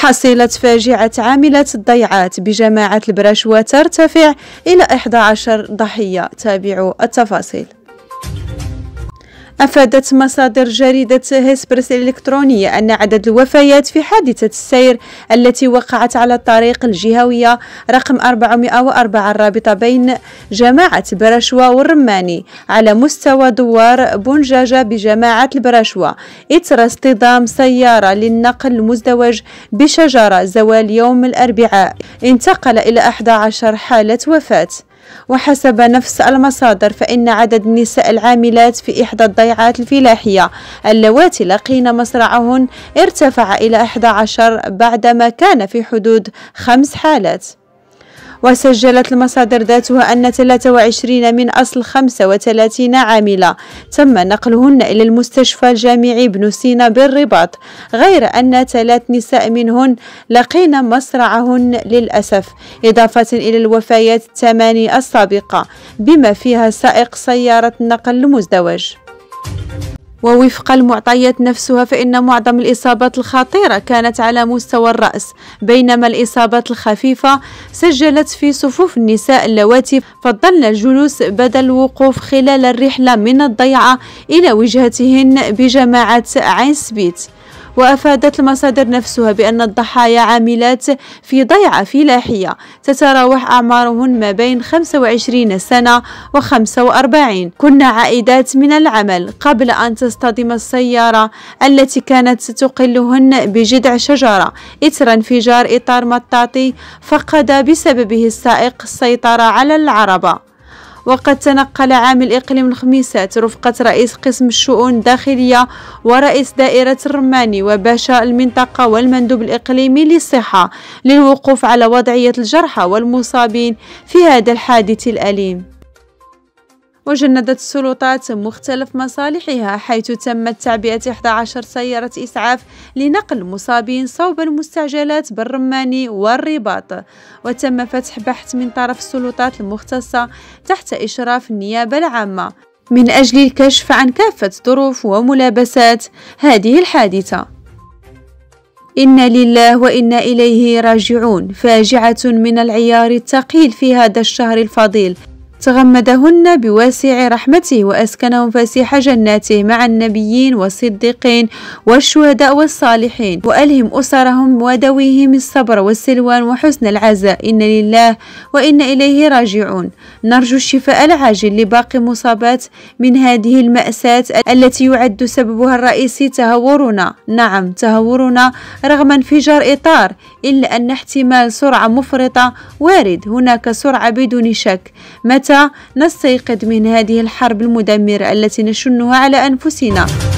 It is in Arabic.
حصلت فاجعة عاملة الضيعات بجماعة البراشوة ترتفع إلى 11 ضحية تابعوا التفاصيل أفادت مصادر جريدة هسبرس الإلكترونية أن عدد الوفيات في حادثة السير التي وقعت على الطريق الجهوية رقم 404 الرابطة بين جماعة برشوة والرماني على مستوى دوار بونجاجة بجماعة البرشوة إثر اصطدام سيارة للنقل المزدوج بشجرة زوال يوم الأربعاء انتقل إلى 11 حالة وفاة وحسب نفس المصادر فإن عدد النساء العاملات في إحدى الضيعات الفلاحية اللواتي لقين مصرعهن ارتفع إلى 11 بعدما كان في حدود خمس حالات وسجلت المصادر ذاتها أن 23 من أصل 35 عاملة تم نقلهن إلى المستشفى الجامعي ابن سينا بالرباط غير أن ثلاث نساء منهن لقينا مصرعهن للأسف إضافة إلى الوفيات الثماني السابقة بما فيها سائق سيارة نقل المزدوج ووفق المعطيات نفسها فإن معظم الإصابات الخطيرة كانت على مستوى الرأس بينما الإصابات الخفيفة سجلت في صفوف النساء اللواتي فضلن الجلوس بدل الوقوف خلال الرحلة من الضيعة إلى وجهتهن بجماعة عين سبيت وأفادت المصادر نفسها بأن الضحايا عاملات في ضيعة فلاحية تتراوح أعمارهن ما بين 25 سنة و 45 كنا عائدات من العمل قبل أن تصطدم السيارة التي كانت تقلهن بجذع شجرة إثر انفجار إطار مطاطي فقد بسببه السائق السيطرة على العربة وقد تنقل عامل إقليم الخميسات رفقة رئيس قسم الشؤون الداخلية ورئيس دائرة الرماني وباشا المنطقة والمندوب الإقليمي للصحة للوقوف على وضعية الجرحى والمصابين في هذا الحادث الأليم وجندت السلطات مختلف مصالحها حيث تمت تعبئة 11 سيارة إسعاف لنقل المصابين صوب المستعجلات بالرماني والرباط وتم فتح بحث من طرف السلطات المختصة تحت إشراف النيابة العامة من أجل الكشف عن كافة ظروف وملابسات هذه الحادثة إنا لله وإنا إليه راجعون فاجعة من العيار الثقيل في هذا الشهر الفضيل تغمدهن بواسع رحمته وأسكنهم فسيح جناته مع النبيين والصديقين والشهداء والصالحين وألهم أسرهم ودويهم الصبر والسلوان وحسن العزاء إن لله وإن إليه راجعون نرجو الشفاء العاجل لباقي مصابات من هذه المأساة التي يعد سببها الرئيسي تهورنا نعم تهورنا رغم انفجار إطار إلا أن احتمال سرعة مفرطة وارد هناك سرعة بدون شك متى نستيقظ من هذه الحرب المدمرة التي نشنها على أنفسنا